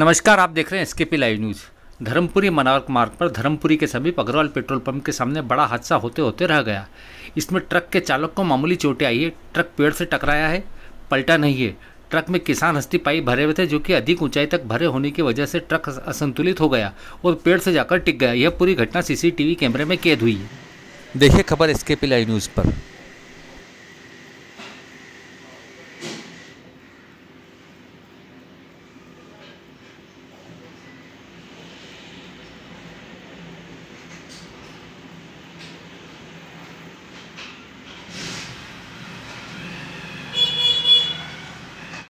नमस्कार आप देख रहे हैं पी लाइव न्यूज़ धर्मपुरी मनार्क मार्ग पर धर्मपुरी के समीप अग्रवाल पेट्रोल पंप के सामने बड़ा हादसा होते होते रह गया इसमें ट्रक के चालक को मामूली चोटें आई है ट्रक पेड़ से टकराया है पलटा नहीं है ट्रक में किसान हस्ती पाई भरे हुए थे जो कि अधिक ऊंचाई तक भरे होने की वजह से ट्रक असंतुलित हो गया और पेड़ से जाकर टिक गया यह पूरी घटना सीसीटीवी कैमरे में कैद हुई देखिए खबर पी लाइव न्यूज़ पर